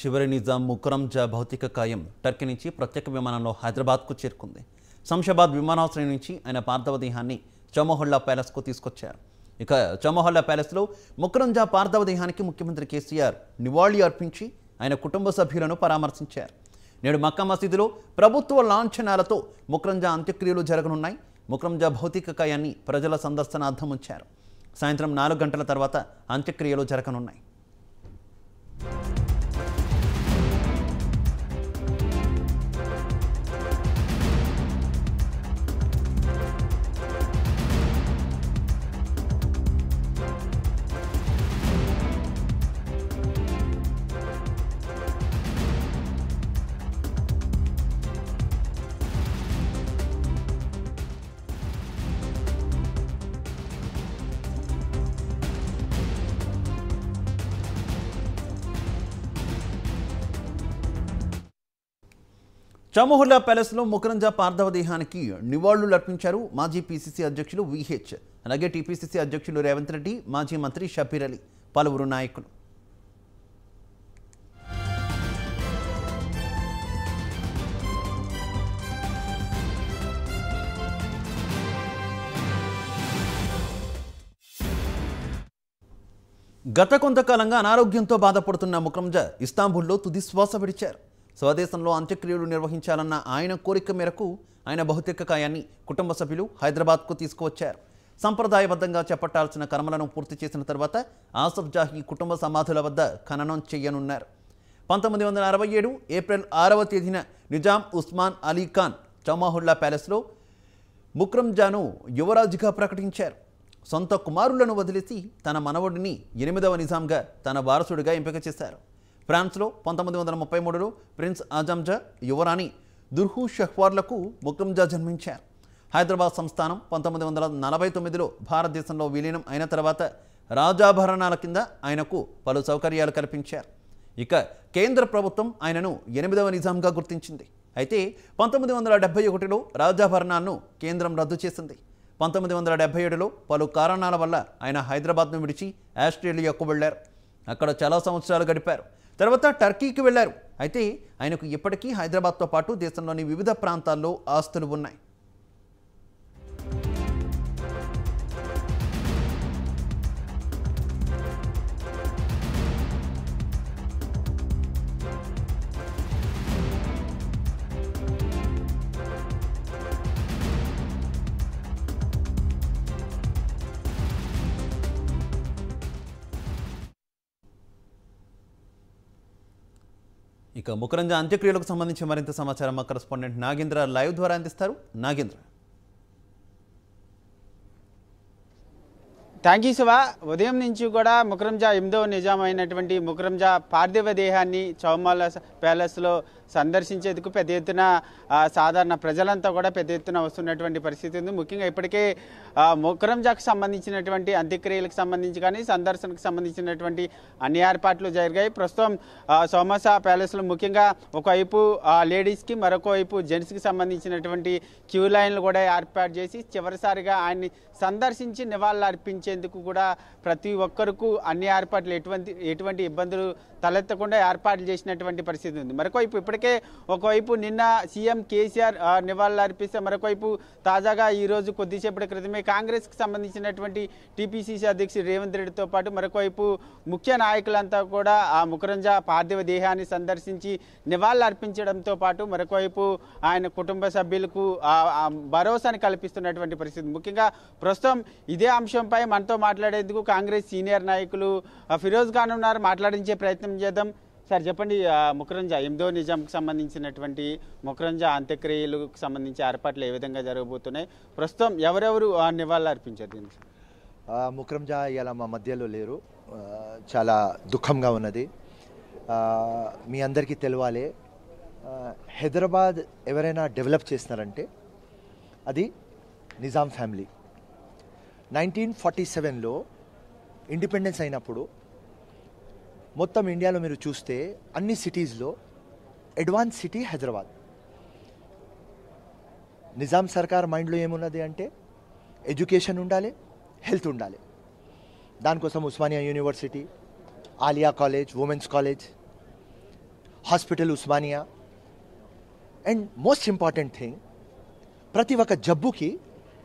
చివరి నిజాం ముకరంజా జా భౌతిక కాయం టర్కీ నుంచి ప్రత్యేక విమానంలో హైదరాబాద్కు చేరుకుంది శంషాబాద్ విమానాశ్రయం నుంచి ఆయన పార్థవ దేహాన్ని చౌమహొల్లా ప్యాలెస్కు తీసుకొచ్చారు ఇక చౌమహొల్లా ప్యాలెస్లో ముకరంజా పార్థవ దేహానికి ముఖ్యమంత్రి కేసీఆర్ నివాళి అర్పించి ఆయన కుటుంబ సభ్యులను పరామర్శించారు నేడు మక్కా మసీదులో ప్రభుత్వ లాంఛనాలతో ముకరంజా అంత్యక్రియలు జరగనున్నాయి ముకరంజా భౌతిక కాయాన్ని ప్రజల సందర్శనార్థం ఉంచారు సాయంత్రం నాలుగు గంటల తర్వాత అంత్యక్రియలు జరగనున్నాయి చమహుల్లా ప్యాలెస్లో ముకరంజా పార్థవ దేహానికి నివాళులు అర్పించారు మాజీ పీసీసీ అధ్యక్షులు విహెచ్ అలాగే టీపీసీసీ అధ్యక్షులు రేవంత్ రెడ్డి మాజీ మంత్రి షబీర్ అలీ పలువురు నాయకులు గత కొంతకాలంగా అనారోగ్యంతో బాధపడుతున్న ముకరంజా ఇస్తాంబుల్లో తుది శ్వాస విడిచారు స్వదేశంలో అంత్యక్రియలు నిర్వహించాలన్న ఆయన కోరిక మేరకు ఆయన భౌతిక కాయాన్ని కుటుంబ సభ్యులు హైదరాబాద్కు తీసుకువచ్చారు సంప్రదాయబద్ధంగా చేపట్టాల్సిన కర్మలను పూర్తి చేసిన తర్వాత ఆసఫ్ జాహీ కుటుంబ సమాధుల వద్ద ఖననం చేయనున్నారు పంతొమ్మిది వందల అరవై ఏడు ఏప్రిల్ ఆరవ తేదీన నిజాం ఉస్మాన్ అలీ ఖాన్ చౌమాహుల్లా ప్యాలెస్లో ముక్రంజాను యువరాజుగా ప్రకటించారు సొంత కుమారులను వదిలేసి తన మనవడిని ఎనిమిదవ నిజాంగా తన వారసుడిగా ఎంపిక చేశారు ఫ్రాన్స్లో పంతొమ్మిది వందల ముప్పై మూడులో ప్రిన్స్ ఆజంజా యువరాణి దుర్హు షహ్వార్లకు ముక్రంజా జన్మించారు హైదరాబాద్ సంస్థానం పంతొమ్మిది వందల నలభై తొమ్మిదిలో భారతదేశంలో విలీనం అయిన తర్వాత రాజాభరణాల కింద ఆయనకు పలు సౌకర్యాలు కల్పించారు ఇక కేంద్ర ప్రభుత్వం ఆయనను ఎనిమిదవ నిజాంగా గుర్తించింది అయితే పంతొమ్మిది వందల డెబ్బై ఒకటిలో రాజాభరణాలను కేంద్రం రద్దు చేసింది పంతొమ్మిది వందల డెబ్బై ఏడులో పలు కారణాల వల్ల ఆయన హైదరాబాద్ను విడిచి ఆస్ట్రేలియాకు వెళ్లారు అక్కడ చాలా సంవత్సరాలు గడిపారు తర్వాత టర్కీకి వెళ్లారు అయితే ఆయనకు ఇప్పటికీ హైదరాబాద్తో పాటు దేశంలోని వివిధ ప్రాంతాల్లో ఆస్తులు ఉన్నాయి ఇక ముకరంజ అంత్యక్రియలకు సంబంధించి మరింత సమాచారం మా కరస్పాండెంట్ నాగేంద్ర లైవ్ ద్వారా అందిస్తారు నాగేంద్ర థ్యాంక్ యూ శివ ఉదయం నుంచి కూడా ముకరంజా ఎనిమిదవ నిజామైనటువంటి ముకరంజా పార్థివ దేహాన్ని చౌమాల ప్యాలెస్లో సందర్శించేందుకు పెద్ద ఎత్తున సాధారణ ప్రజలంతా కూడా పెద్ద ఎత్తున వస్తున్నటువంటి పరిస్థితి ఉంది ముఖ్యంగా ఇప్పటికే ముకరంజాకు సంబంధించినటువంటి అంత్యక్రియలకు సంబంధించి కానీ సందర్శనకు సంబంధించినటువంటి అన్ని ఏర్పాట్లు జరిగాయి ప్రస్తుతం సోమస ప్యాలెస్లో ముఖ్యంగా ఒకవైపు లేడీస్కి మరొక వైపు జెంట్స్కి సంబంధించినటువంటి క్యూ లైన్లు కూడా ఏర్పాటు చేసి చివరిసారిగా ఆయన్ని సందర్శించి నివాళులు అర్పించే నిర్వహించేందుకు కూడా ప్రతి ఒక్కరికి అన్ని ఏర్పాట్లు ఎటువంటి ఎటువంటి ఇబ్బందులు తలెత్తకుండా ఏర్పాట్లు చేసినటువంటి పరిస్థితి ఉంది మరొకవైపు ఇప్పటికే ఒకవైపు నిన్న సీఎం కేసీఆర్ నివాళులర్పిస్తే మరొకవైపు తాజాగా ఈరోజు కొద్దిసేపటి క్రితమే కాంగ్రెస్కి సంబంధించినటువంటి టీపీసీసీ అధ్యక్షుడు రేవంత్ రెడ్డితో పాటు మరొకవైపు ముఖ్య నాయకులంతా కూడా ఆ ముఖరంజా పార్థివ దేహాన్ని సందర్శించి నివాళులర్పించడంతో పాటు మరొకవైపు ఆయన కుటుంబ సభ్యులకు భరోసాని కల్పిస్తున్నటువంటి పరిస్థితి ముఖ్యంగా ప్రస్తుతం ఇదే అంశంపై మన మనతో మాట్లాడేందుకు కాంగ్రెస్ సీనియర్ నాయకులు ఫిరోజ్ ఖాన్ ఉన్నారు మాట్లాడించే ప్రయత్నం చేద్దాం సార్ చెప్పండి ముఖరంజా ఎందో నిజాంకి సంబంధించినటువంటి ముఖరంజా అంత్యక్రియలకు సంబంధించి ఏర్పాట్లు ఏ విధంగా జరగబోతున్నాయి ప్రస్తుతం ఎవరెవరు నివాళులు అర్పించారు దీనికి ముఖరంజా ఇలా మా మధ్యలో లేరు చాలా దుఃఖంగా ఉన్నది మీ అందరికీ తెలియాలి హైదరాబాద్ ఎవరైనా డెవలప్ చేసినారంటే అది నిజాం ఫ్యామిలీ నైన్టీన్ ఫార్టీ సెవెన్లో ఇండిపెండెన్స్ అయినప్పుడు మొత్తం ఇండియాలో మీరు చూస్తే అన్ని సిటీస్లో అడ్వాన్స్ సిటీ హైదరాబాద్ నిజాం సర్కార్ మైండ్లో ఏమున్నది అంటే ఎడ్యుకేషన్ ఉండాలి హెల్త్ ఉండాలి దానికోసం Osmania university Aliya college women's college hospital Osmania and most important thing ప్రతి ఒక్క జబ్బుకి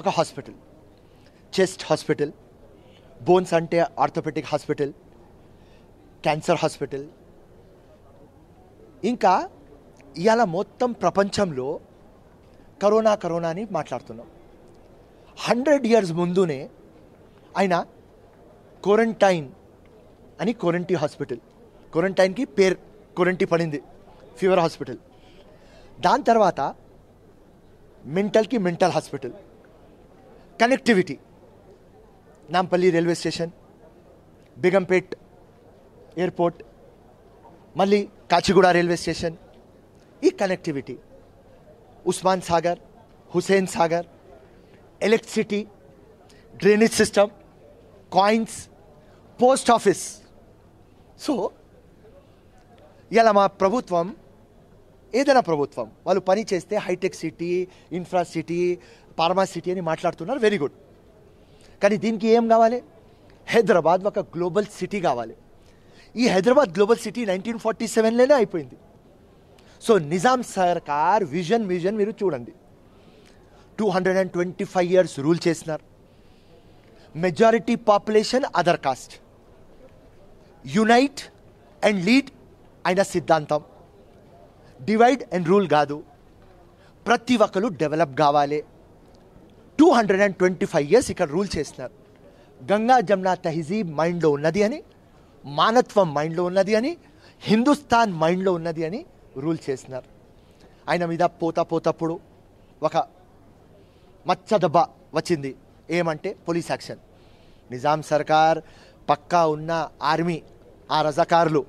ఒక హాస్పిటల్ చెస్ట్ హాస్పిటల్ బోన్స్ అంటే ఆర్థోపెటిక్ హాస్పిటల్ క్యాన్సర్ హాస్పిటల్ ఇంకా ఇవాళ మొత్తం ప్రపంచంలో కరోనా కరోనా అని మాట్లాడుతున్నాం హండ్రెడ్ ఇయర్స్ ముందునే ఆయన క్వారంటైన్ అని క్వారంటీ హాస్పిటల్ క్వారంటైన్కి పేరు క్వారంటీ పడింది ఫీవర్ హాస్పిటల్ దాని తర్వాత మెంటల్కి mental hospital connectivity Nampally railway station Begumpet airport మళ్ళీ కాచిగూడ రైల్వే స్టేషన్ ఈ connectivity Osman Sagar Husain Sagar electricity drainage system coins post office so ఇలా మా ప్రభుత్వం ఏదైనా ప్రభుత్వం వాళ్ళు పని చేస్తే hitech city infra city pharma city అని మాట్లాడుతున్నారు వెరీ గుడ్ కానీ దీనికి ఏం కావాలి హైదరాబాద్ ఒక గ్లోబల్ సిటీ కావాలి ఈ Hyderabad global city nineteen forty సెవెన్లోనే అయిపోయింది సో నిజాం సర్కార్ విజన్ విజన్ మీరు చూడండి two hundred and twenty five years rule చేసినారు majority population other caste unite and lead అయిన సిద్ధాంతం డివైడ్ అండ్ రూల్ కాదు ప్రతి ఒక్కరు డెవలప్ కావాలి two hundred and twenty five years ఇక్కడ రూల్ చేసినారు గంగా జమునా తహజీబ్ మైండ్లో ఉన్నది అని మానత్వం మైండ్లో ఉన్నది అని హిందుస్థాన్ మైండ్లో ఉన్నది అని రూల్ చేసినారు ఆయన మీద పోతా పోతప్పుడు ఒక మచ్చదెబ్బ వచ్చింది ఏమంటే పోలీస్ యాక్షన్ నిజాం సర్కార్ పక్కా ఉన్న ఆర్మీ ఆ రజాకారులు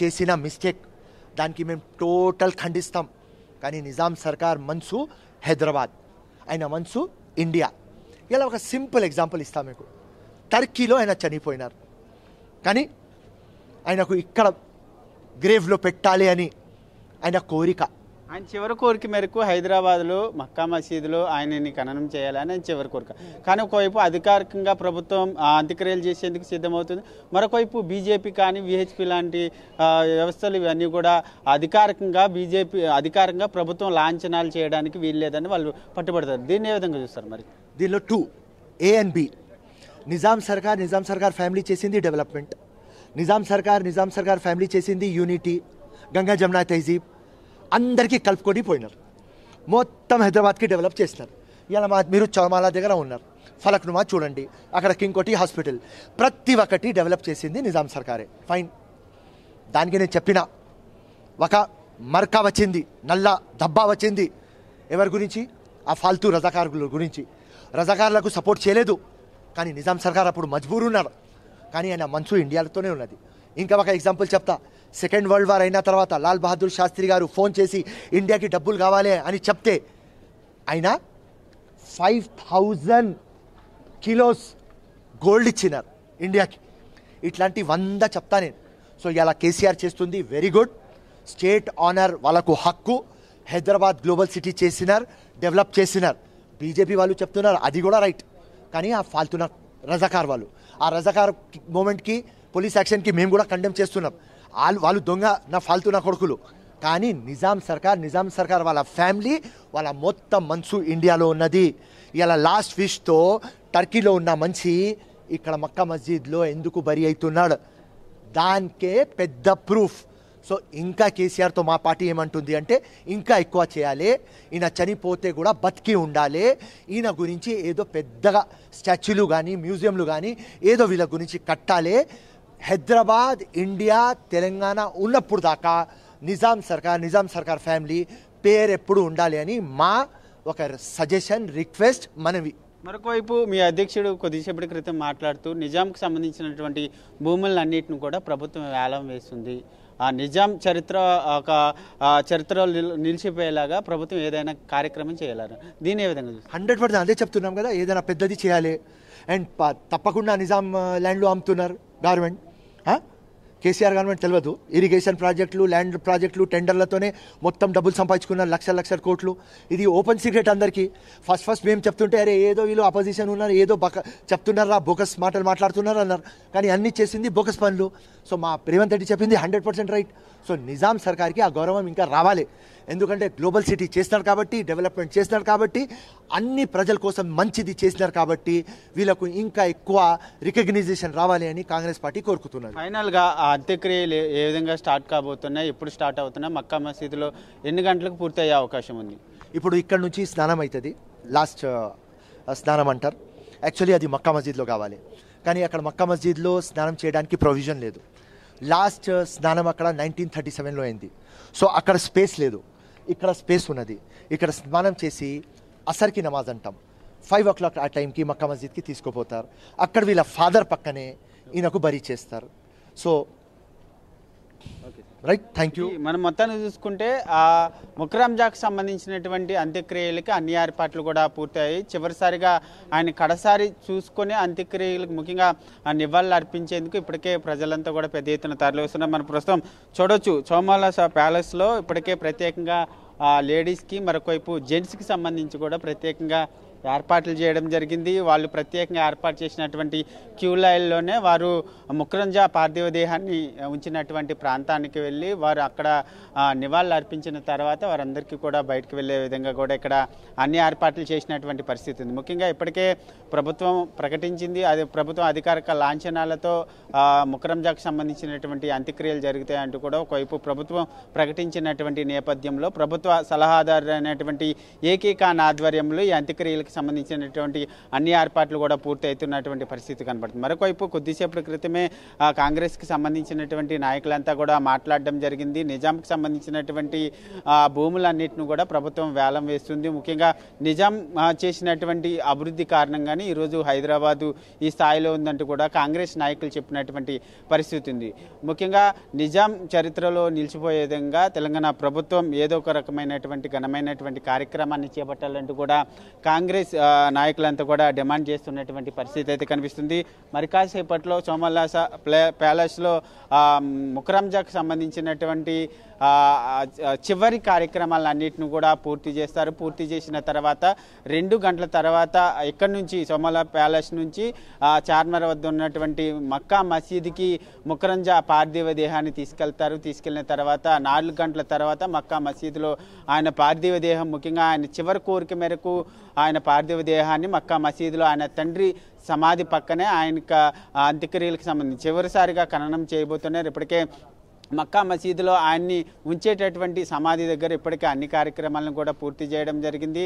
చేసిన మిస్టేక్ దానికి మేము టోటల్ ఖండిస్తాం కానీ నిజాం సర్కార్ మనసు హైదరాబాద్ ఆయన మనసు ఇండియా ఇలా ఒక సింపుల్ ఎగ్జాంపుల్ ఇస్తా మీకు టర్కీలో ఆయన చనిపోయినారు కానీ ఆయనకు ఇక్కడ గ్రేవ్లో పెట్టాలి అని ఆయన కోరిక ఆయన చివరి కోరిక మేరకు హైదరాబాద్లో మక్కా మసీదులో ఆయనని ఖననం చేయాలని ఆయన చివరి కోరిక కానీ ఒకవైపు అధికారికంగా ప్రభుత్వం అంత్యక్రియలు చేసేందుకు సిద్ధమవుతుంది మరొకవైపు బీజేపీ కానీ విహెచ్పి లాంటి వ్యవస్థలు ఇవన్నీ కూడా అధికారికంగా బీజేపీ అధికారంగా ప్రభుత్వం లాంఛనాలు చేయడానికి వీల్లేదని వాళ్ళు పట్టుబడతారు దీన్ని ఏ విధంగా చూస్తారు మరి దీనిలో two A and B Nizam సర్కార్ నిజాం సర్కార్ ఫ్యామిలీ చేసింది డెవలప్మెంట్ నిజాం సర్కార్ నిజాం సర్కార్ ఫ్యామిలీ చేసింది యూనిటీ గంగా జమునా తహజీబ్ అందరికీ కలుపుకొని పోయినారు మొత్తం హైదరాబాద్కి డెవలప్ చేసినారు ఇలా మా మీరు చౌమాల దగ్గర ఉన్నారు ఫలక్నుమా చూడండి అక్కడ ఇంకోటి హాస్పిటల్ ప్రతి ఒక్కటి డెవలప్ చేసింది నిజాం సర్కారే ఫైన్ దానికి నేను చెప్పిన ఒక మర్కా వచ్చింది నల్ల దబ్బా వచ్చింది ఎవరి గురించి ఆ ఫాల్తూ రజాకారుల గురించి రజాకారులకు సపోర్ట్ చేయలేదు కానీ నిజాం సర్కార్ అప్పుడు మజ్బూరు ఉన్నారు కానీ ఆయన మంచు ఇండియాలతోనే ఉన్నది ఇంకా ఒక ఎగ్జాంపుల్ చెప్తా సెకండ్ వరల్డ్ వార్ అయిన తర్వాత లాల్ బహదూర్ శాస్త్రి గారు ఫోన్ చేసి ఇండియాకి డబ్బులు కావాలి అని చెప్తే ఆయన ఫైవ్ థౌజండ్ కిలోస్ గోల్డ్ ఇచ్చినారు ఇండియాకి ఇట్లాంటి వంద చెప్తా నేను సో ఇలా కేసీఆర్ చేస్తుంది వెరీ గుడ్ స్టేట్ ఆనర్ వాళ్ళకు హక్కు హైదరాబాద్ గ్లోబల్ సిటీ చేసినారు డెవలప్ చేసినారు బీజేపీ వాళ్ళు చెప్తున్నారు అది కూడా రైట్ కానీ ఆ ఫాల్తున్నారు రజాకార్ వాళ్ళు ఆ రజాకార్ మూమెంట్కి పోలీస్ యాక్షన్కి మేము కూడా కండెమ్ చేస్తున్నాం వాళ్ళు వాళ్ళు దొంగ నా ఫాల్తూ నా కొడుకులు కానీ నిజాం సర్కార్ నిజాం సర్కార్ వాళ్ళ ఫ్యామిలీ వాళ్ళ మొత్తం మనసు ఇండియాలో ఉన్నది ఇలా లాస్ట్ ఫిష్తో టర్కీలో ఉన్న మనిషి ఇక్కడ మక్కా మస్జిద్లో ఎందుకు బరి అవుతున్నాడు దానికే పెద్ద ప్రూఫ్ సో ఇంకా కేసీఆర్తో మా పార్టీ ఏమంటుంది అంటే ఇంకా ఎక్కువ చేయాలి ఈయన చనిపోతే కూడా బతికి ఉండాలి ఈయన గురించి ఏదో పెద్దగా స్టాచ్యూలు కానీ మ్యూజియంలు కానీ ఏదో వీళ్ళ గురించి కట్టాలి హైదరాబాద్ ఇండియా తెలంగాణ ఉన్నప్పుడు దాకా నిజాం సర్కార్ నిజాం సర్కార్ ఫ్యామిలీ పేరు ఎప్పుడు ఉండాలి అని మా ఒక సజెషన్ రిక్వెస్ట్ మనవి మరొకవైపు మీ అధ్యక్షుడు కొద్దిసేపటి క్రితం మాట్లాడుతూ నిజాంకి సంబంధించినటువంటి భూములన్నింటిని కూడా ప్రభుత్వం వేలం వేస్తుంది ఆ నిజాం చరిత్ర ఒక చరిత్ర నిలిచిపోయేలాగా ప్రభుత్వం ఏదైనా కార్యక్రమం చేయాలని దీని ఏ విధంగా హండ్రెడ్ పర్సెంట్ అదే చెప్తున్నాం కదా ఏదైనా పెద్దది చేయాలి అండ్ తప్పకుండా నిజాం ల్యాండ్లు అమ్ముతున్నారు గవర్నమెంట్ కేసీఆర్ గవర్నమెంట్ తెలియదు ఇరిగేషన్ ప్రాజెక్టులు ల్యాండ్ ప్రాజెక్టులు టెండర్లతోనే మొత్తం డబ్బులు సంపాదించుకున్న లక్ష లక్షల కోట్లు ఇది ఓపెన్ సీక్రెట్ అందరికీ ఫస్ట్ ఫస్ట్ మేము చెప్తుంటే అరే ఏదో వీళ్ళు అపోజిషన్ ఉన్నారు ఏదో బక చెప్తున్నారా బోకస్ మాటలు మాట్లాడుతున్నారు అన్నారు కానీ అన్నీ చేసింది బోకస్ పనులు సో మా రేవంత్ రెడ్డి చెప్పింది hundred percent right so Nizam సర్కార్కి ఆ గౌరవం ఇంకా రావాలి ఎందుకంటే గ్లోబల్ సిటీ చేస్తున్నాడు కాబట్టి డెవలప్మెంట్ చేస్తున్నారు కాబట్టి అన్ని ప్రజల కోసం మంచిది చేసినారు కాబట్టి వీళ్ళకు ఇంకా ఎక్కువ రికగ్నైజేషన్ రావాలి అని కాంగ్రెస్ పార్టీ కోరుకుతున్నారు ఫైనల్గా ఆ అంత్యక్రియలు ఏ విధంగా స్టార్ట్ కాబోతున్నాయి ఎప్పుడు స్టార్ట్ అవుతున్నాయి మక్కా మసీదులో ఎన్ని గంటలకు పూర్తయ్యే అవకాశం ఉంది ఇప్పుడు ఇక్కడ నుంచి స్నానం అవుతుంది లాస్ట్ స్నానం అంటారు యాక్చువల్లీ అది మక్కా మస్జిద్లో కావాలి కానీ అక్కడ మక్కా మస్జిద్లో స్నానం చేయడానికి ప్రొవిజన్ లేదు లాస్ట్ స్నానం అక్కడ నైన్టీన్ థర్టీ సెవెన్లో అయింది సో అక్కడ స్పేస్ లేదు ఇక్కడ స్పేస్ ఉన్నది ఇక్కడ స్నానం చేసి అసర్కి నమాజ్ అంటాం ఫైవ్ ఓ క్లాక్ ఆ టైంకి మక్కా మస్జిద్కి తీసుకుపోతారు అక్కడ వీళ్ళ ఫాదర్ పక్కనే ఈయనకు బరీ చేస్తారు so okay right thank you మనం మొత్తాన్ని చూసుకుంటే ఆ ముక్రాంజాకు సంబంధించినటువంటి అంత్యక్రియలకి అన్ని ఏర్పాట్లు కూడా పూర్తయ్యాయి చివరిసారిగా ఆయన కడసారి చూసుకొని అంత్యక్రియలకు ముఖ్యంగా నివాళులు అర్పించేందుకు ఇప్పటికే ప్రజలంతా కూడా పెద్ద ఎత్తున తరలిస్తున్నారు మనం ప్రస్తుతం చూడొచ్చు చోమాల ప్యాలెస్లో ఇప్పటికే ప్రత్యేకంగా లేడీస్కి మరొకవైపు జెంట్స్కి సంబంధించి కూడా ప్రత్యేకంగా ఏర్పాట్లు చేయడం జరిగింది వాళ్ళు ప్రత్యేకంగా ఏర్పాటు చేసినటువంటి క్యూలైల్లోనే వారు ముక్రంజా పార్థివ దేహాన్ని ఉంచినటువంటి ప్రాంతానికి వెళ్ళి వారు అక్కడ నివాళులు అర్పించిన తర్వాత వారందరికీ కూడా బయటకు వెళ్ళే విధంగా కూడా ఇక్కడ అన్ని ఏర్పాట్లు చేసినటువంటి పరిస్థితి ఉంది ముఖ్యంగా ఇప్పటికే ప్రభుత్వం ప్రకటించింది అది ప్రభుత్వం అధికారిక లాంఛనాలతో ముక్రంజాకు సంబంధించినటువంటి అంత్యక్రియలు జరుగుతాయంటూ కూడా ఒకవైపు ప్రభుత్వం ప్రకటించినటువంటి నేపథ్యంలో ప్రభుత్వ సలహాదారు అయినటువంటి ఏకీకాన్ ఆధ్వర్యంలో ఈ అంత్యక్రియలు వారికి సంబంధించినటువంటి అన్ని ఏర్పాట్లు కూడా పూర్తి అవుతున్నటువంటి పరిస్థితి కనబడుతుంది మరొకవైపు కొద్దిసేపటి క్రితమే కాంగ్రెస్కి సంబంధించినటువంటి నాయకులంతా కూడా మాట్లాడడం జరిగింది నిజాంకి సంబంధించినటువంటి భూములన్నింటిని కూడా ప్రభుత్వం వేలం వేస్తుంది ముఖ్యంగా నిజాం చేసినటువంటి అభివృద్ధి కారణంగానే ఈరోజు హైదరాబాదు ఈ స్థాయిలో ఉందంటూ కూడా కాంగ్రెస్ నాయకులు చెప్పినటువంటి పరిస్థితి ఉంది ముఖ్యంగా నిజాం చరిత్రలో నిలిచిపోయే విధంగా తెలంగాణ ప్రభుత్వం ఏదో ఒక రకమైనటువంటి ఘనమైనటువంటి కార్యక్రమాన్ని చేపట్టాలంటూ కూడా కాంగ్రెస్ కాంగ్రెస్ నాయకులంతా కూడా డిమాండ్ చేస్తున్నటువంటి పరిస్థితి అయితే కనిపిస్తుంది మరి కాసేపట్లో సోమల్లాస ప్లే ప్యాలెస్లో ముకరంజాకు సంబంధించినటువంటి చివరి కార్యక్రమాలన్నింటిని కూడా పూర్తి చేస్తారు పూర్తి చేసిన తర్వాత రెండు గంటల తర్వాత ఇక్కడి నుంచి సోమల ప్యాలెస్ నుంచి చార్మర్ వద్ద ఉన్నటువంటి మక్కా మసీద్కి ముకరంజా పార్థివ దేహాన్ని తీసుకెళ్తారు తీసుకెళ్లిన తర్వాత నాలుగు గంటల తర్వాత మక్కా మసీదులో ఆయన పార్థివ దేహం ముఖ్యంగా ఆయన చివరి కోరిక మేరకు ఆయన పార్థివ దేహాన్ని మక్కా మసీదులో ఆయన తండ్రి సమాధి పక్కనే ఆయన అంత్యక్రియలకు సంబంధించి చివరిసారిగా ఖననం చేయబోతున్నారు ఇప్పటికే మక్కా మసీదులో ఆయన్ని ఉంచేటటువంటి సమాధి దగ్గర ఇప్పటికే అన్ని కార్యక్రమాలను కూడా పూర్తి చేయడం జరిగింది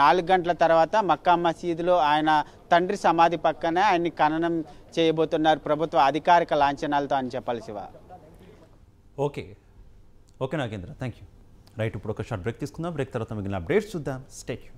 నాలుగు గంటల తర్వాత మక్కా మసీదులో ఆయన తండ్రి సమాధి పక్కనే ఆయన్ని ఖననం చేయబోతున్నారు ప్రభుత్వ అధికారిక లాంఛనాలతో అని చెప్పాలి Shiva okay okay Nagendra thank you right ఇప్పుడు ఒక షార్ట్ బ్రేక్ తీసుకుందాం బ్రేక్ తర్వాత మిగిలిన అప్డేట్స్ చూద్దాం స్టేట్